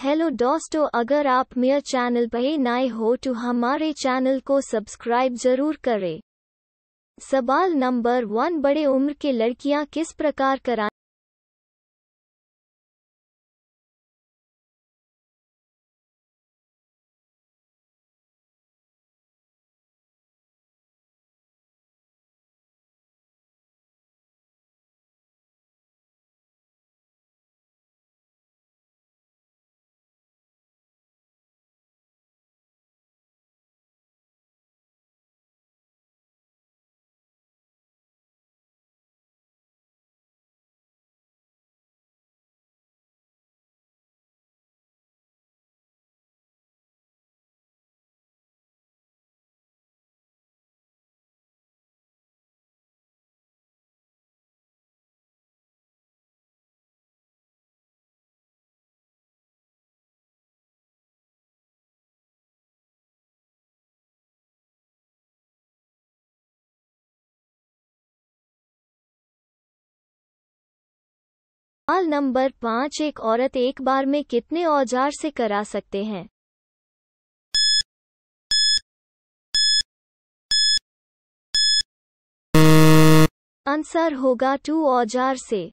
hello दोस्तों अगर आप मेरे चैनल पर नए हो तो हमारे चैनल को सब्सक्राइब जरूर करें सवाल नंबर वन बड़े उम्र के लड़कियां किस प्रकार करा सवाल नंबर पाँच एक औरत एक बार में कितने औजार से करा सकते हैं आंसर होगा टू औजार से